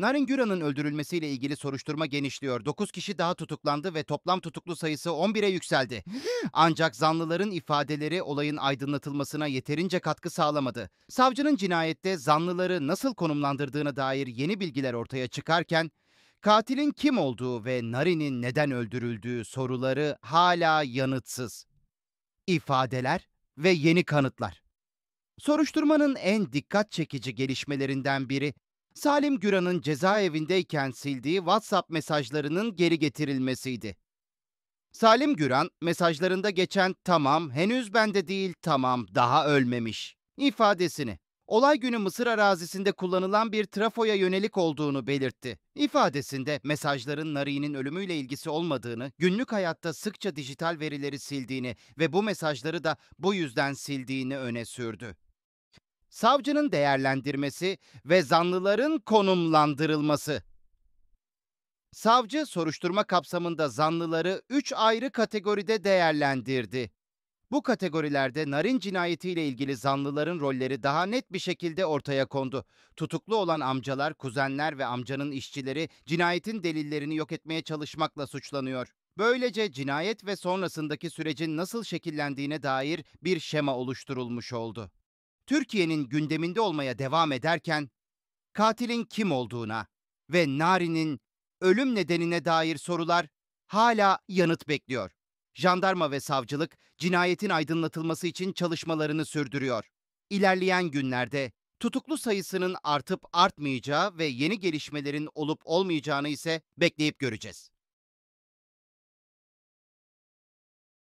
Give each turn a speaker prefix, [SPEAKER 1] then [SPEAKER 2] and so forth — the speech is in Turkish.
[SPEAKER 1] Narin Güran'ın öldürülmesiyle ilgili soruşturma genişliyor. 9 kişi daha tutuklandı ve toplam tutuklu sayısı 11'e yükseldi. Ancak zanlıların ifadeleri olayın aydınlatılmasına yeterince katkı sağlamadı. Savcının cinayette zanlıları nasıl konumlandırdığına dair yeni bilgiler ortaya çıkarken katilin kim olduğu ve Narin'in neden öldürüldüğü soruları hala yanıtsız. İfadeler ve yeni kanıtlar. Soruşturmanın en dikkat çekici gelişmelerinden biri Salim Güran'ın cezaevindeyken sildiği WhatsApp mesajlarının geri getirilmesiydi. Salim Güran mesajlarında geçen tamam henüz bende değil tamam daha ölmemiş ifadesini olay günü Mısır arazisinde kullanılan bir trafoya yönelik olduğunu belirtti. İfadesinde mesajların Nari'nin ölümüyle ilgisi olmadığını, günlük hayatta sıkça dijital verileri sildiğini ve bu mesajları da bu yüzden sildiğini öne sürdü savcının değerlendirmesi ve zanlıların konumlandırılması. Savcı soruşturma kapsamında zanlıları 3 ayrı kategoride değerlendirdi. Bu kategorilerde Narin cinayetiyle ilgili zanlıların rolleri daha net bir şekilde ortaya kondu. Tutuklu olan amcalar, kuzenler ve amcanın işçileri cinayetin delillerini yok etmeye çalışmakla suçlanıyor. Böylece cinayet ve sonrasındaki sürecin nasıl şekillendiğine dair bir şema oluşturulmuş oldu. Türkiye'nin gündeminde olmaya devam ederken katilin kim olduğuna ve Nari'nin ölüm nedenine dair sorular hala yanıt bekliyor. Jandarma ve savcılık cinayetin aydınlatılması için çalışmalarını sürdürüyor. İlerleyen günlerde tutuklu sayısının artıp artmayacağı ve yeni gelişmelerin olup olmayacağını ise bekleyip göreceğiz.